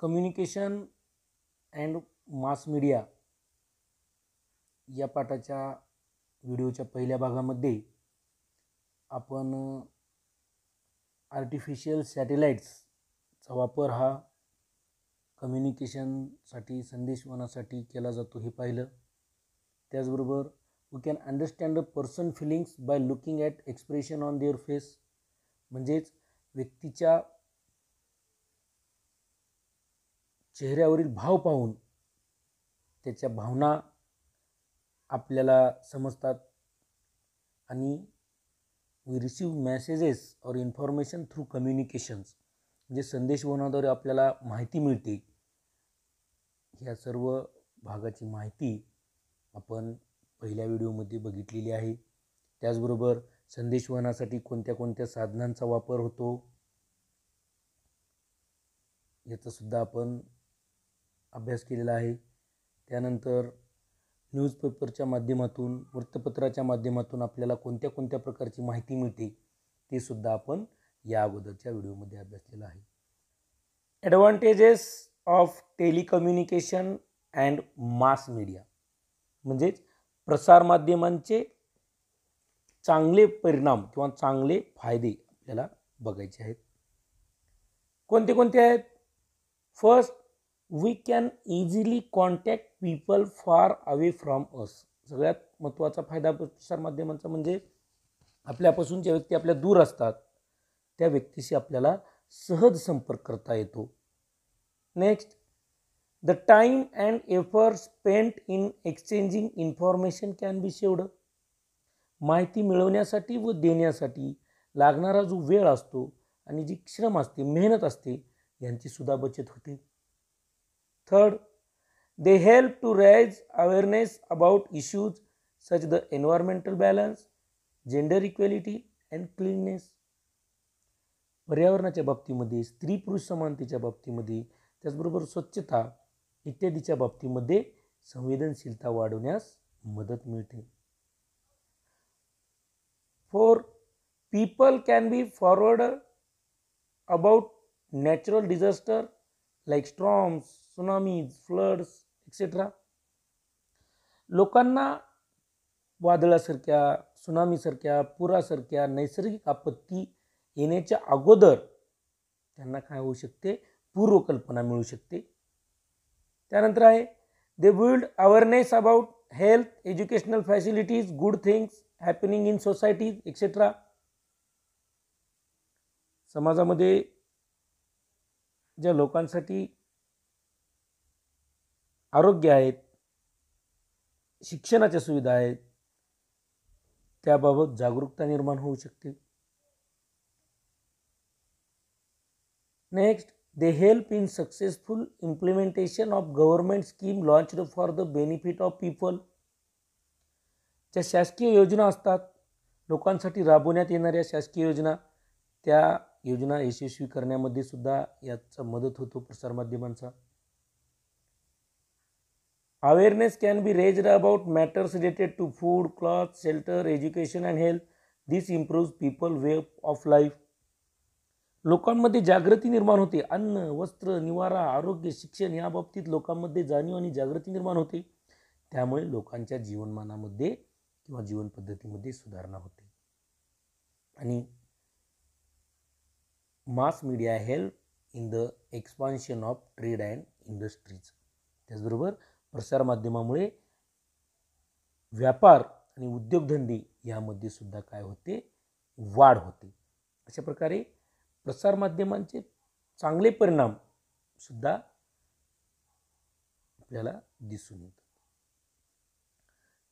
Communication and mass media या पाठाच्या व्हिडिओच्या पहिल्या भागामध्ये आपण आर्टिफिशियल सॅटेलाईट्सचा वापर हा कम्युनिकेशनसाठी संदेशवनासाठी केला जातो हे पाहिलं त्याचबरोबर we can understand a person feelings by looking at expression on their face म्हणजेच व्यक्तीच्या चेहऱ्यावरील भाव पाहून त्याच्या भावना आपल्याला समजतात आणि we receive messages or information through communications म्हणजे संदेशवहनाद्वारे आपल्याला माहिती मिळते ह्या सर्व भागाची माहिती आपण पहिल्या व्हिडिओमध्ये बघितलेली आहे त्याचबरोबर संदेशवहनासाठी कोणत्या कोणत्या साधनांचा वापर होतो याचंसुद्धा आपण अभ्यास केलेला आहे त्यानंतर न्यूजपेपरच्या माध्यमातून वृत्तपत्राच्या माध्यमातून आपल्याला कोणत्या कोणत्या प्रकारची माहिती मिळते ते सुद्धा आपण या अगोदरच्या व्हिडिओमध्ये अभ्यासलेलं आहे advantages of telecommunication and mass media म्हणजेच प्रसारमाध्यमांचे चांगले परिणाम किंवा चांगले फायदे आपल्याला बघायचे आहेत कोणते कोणते आहेत first we can easily contact people far away from us सगळ्यात महत्त्वाचा फायदा प्रसारमाध्यमांचा माध्यमांचा म्हणजे आपल्यापासून ज्या व्यक्ती आपल्या दूर असतात त्या व्यक्तीशी आपल्याला सहज संपर्क करता येतो next the time and effort spent in exchanging information can be saved माहिती मिळवण्यासाठी व देण्यासाठी लागणारा जो वेळ असतो आणि जी श्रम असते मेहनत असते यांचीसुद्धा बचत होते third they help to raise awareness about issues such the environmental balance gender equality and cleanliness. पर्यावरणाच्या बाबतीमध्ये स्त्री पुरुष समानतेच्या बाबतीमध्ये त्याचबरोबर स्वच्छता इत्यादीच्या बाबतीमध्ये संवेदनशीलता वाढवण्यास मदत मिळते four people can be forward about natural disaster like storms tsunami floods etcetera लोकांना वादळासारख्या सुनामीसारख्या पुरासारख्या नैसर्गिक आपत्ती येण्याच्या अगोदर त्यांना काय होऊ शकते पूर्वकल्पना मिळू शकते त्यानंतर आहे they build awareness about health educational facilities good things happening in societies etcetera समाजामध्ये ज्या लोकांसाठी आरोग्य आहेत शिक्षणाच्या सुविधा आहेत त्याबाबत जागरूकता निर्माण होऊ शकते next they help in successful implementation of government scheme launched for the benefit of people ज्या शासकीय योजना असतात लोकांसाठी राबवण्यात येणाऱ्या शासकीय योजना त्या योजना यशस्वी करण्यामध्ये सुद्धा याचा मदत होतो प्रसारमाध्यमांचा awareness can be raised about matters related to food, cloth shelter, education and health. This improves people way of life. लोकांमध्ये जागृती निर्माण होते अन्न वस्त्र निवारा आरोग्य शिक्षण या बाबतीत लोकांमध्ये जाणीव आणि जागृती निर्माण होते त्यामुळे लोकांच्या जीवनमानामध्ये किंवा जीवनपद्धतीमध्ये सुधारणा होते आणि mass media help in the expansion of trade and industries त्याचबरोबर प्रसारमाध्यमामुळे व्यापार आणि उद्योगधंदे यामध्ये सुद्धा काय होते वाढ होते अशा प्रकारे प्रसारमाध्यमांचे चांगले परिणाम सुद्धा आपल्याला दिसून येतात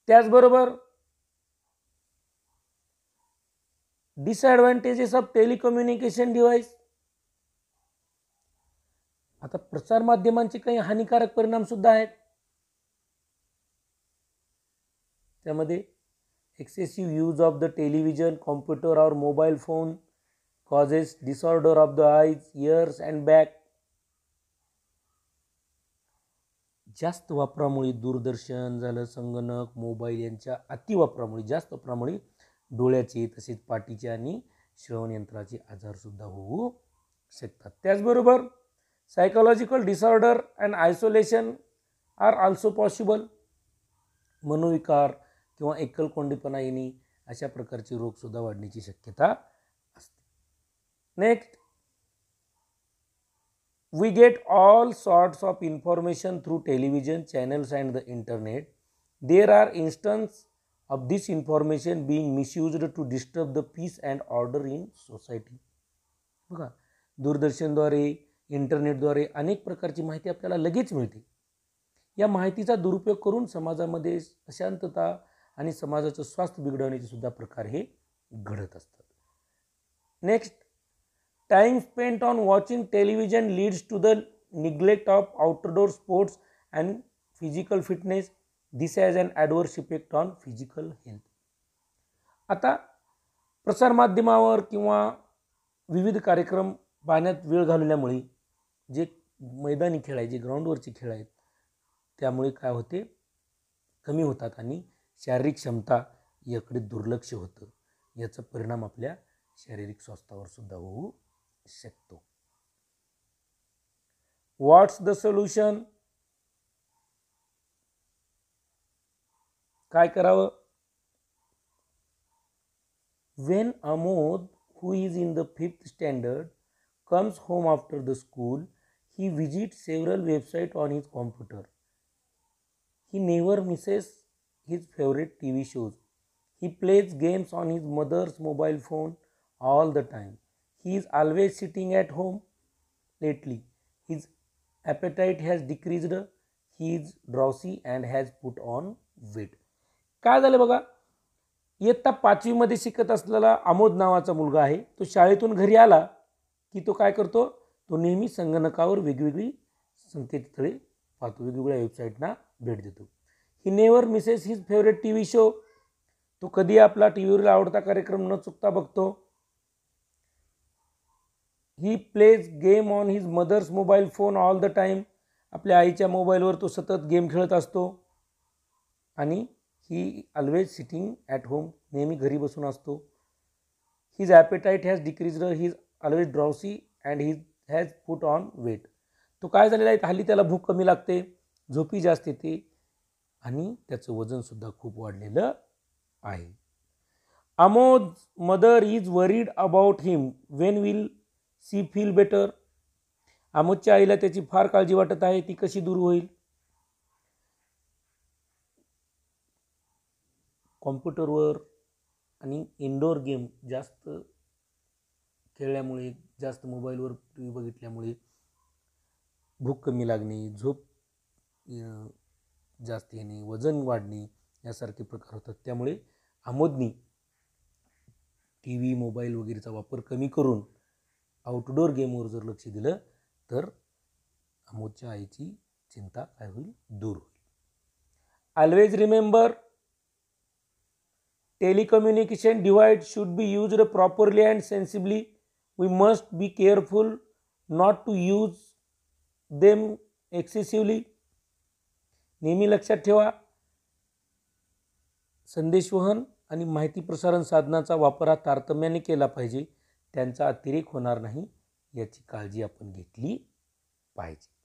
त्याचबरोबर डिसॲडव्हान्टेजेस ऑफ टेलिकम्युनिकेशन डिव्हाइस आता प्रसारमाध्यमांचे काही हानिकारक परिणाम सुद्धा आहेत त्यामध्ये excessive use of the television computer or mobile phone causes disorder of the eyes ears and back जास्त वापरामुळे दूरदर्शन झालं संगणक मोबाईल यांच्या अतिवापरामुळे जास्त वापरामुळे डोळ्याचे तसेच पाठीचे आणि श्रवणयंत्राचे आजारसुद्धा होऊ शकतात त्याचबरोबर psychological disorder and isolation are also possible मनोविकार किंवा एकलकोंडीपणा येणे अशा प्रकारचे रोगसुद्धा वाढण्याची शक्यता असते next we get all sorts of information through television channels and the internet there are instances of this information being misused to disturb the peace and order in society बघा दूरदर्शनद्वारे इंटरनेटद्वारे अनेक प्रकारची माहिती आपल्याला लगेच मिळते या माहितीचा दुरुपयोग करून समाजामध्ये अशांतता आणि समाजाचं स्वास्थ्य बिघडवण्याचे सुद्धा प्रकार हे घडत असतात next time spent on watching television leads to the neglect of outdoor sports and physical fitness this has and adverse effect on physical health आता प्रसारमाध्यमावर किंवा विविध कार्यक्रम पाहण्यात वेळ घालवल्यामुळे जे मैदानी खेळ आहे जे ग्राउंडवरचे खेळ आहेत त्यामुळे काय होते कमी होतात आणि शारीरिक क्षमता याकडे दुर्लक्ष होतं याचा परिणाम आपल्या शारीरिक स्वास्थ्यावर सुद्धा होऊ शकतो व्हॉट्स द सोल्युशन काय करावं when Amod who is in the fifth standard comes home after the school he visit several website on his computer he never misses favourite T V shows he plays games on his mother's mobile phone all the time. He is always sitting at home lately his appetite has decreased he is drowsy and has put on weight काय झालं बघा इयत्ता पाचवीमध्ये शिकत असलेला आमोद नावाचा मुलगा आहे तो शाळेतून घरी आला की तो काय करतो तो नेहमी संगणकावर वेगवेगळी संकेतस्थळे पाहतो वेगवेगळ्या वेबसाईटना भेट देतो he never misses his favourite T V show तो कधी आपला टी व्हीवरील आवडता कार्यक्रम न चुकता बघतो he plays game on his mother's mobile phone all the time आपल्या आईच्या मोबाईलवर तो सतत गेम खेळत असतो आणि he always sitting at home नेहमी घरी बसून असतो his appetite has decrease he's always drowsy and he's has put on weight तो काय झालेला आहे हल्ली त्याला भूक कमी लागते झोपी जास्त येते आणि त्याचं वजनसुद्धा खूप वाढलेलं आहे Amod mother is worried about him when will she feel better आमोदच्या आईला त्याची फार काळजी वाटत आहे ती कशी दूर होईल कॉम्प्युटरवर आणि इनडोअर गेम जास्त खेळल्यामुळे जास्त मोबाईलवर टी व्ही बघितल्यामुळे भूक कमी लागणे झोप जास्त येणे वजन वाढणे यासारखे प्रकार होतात त्यामुळे आमोदनी टी व्ही मोबाईल वगैरेचा वापर कमी करून आउटडोअर गेमवर जर लक्ष दिलं तर आमोदच्या आईची चिंता काय होईल दूर होईल always remember telecommunication device should be used properly and sensibly we must be careful not to use them excessively नेहमी लक्षात ठेवा संदेशवहन आणि माहिती प्रसारण साधनाचा वापर हा तारतम्याने केला पाहिजे त्यांचा अतिरेक होणार नाही याची काळजी आपण घेतली पाहिजे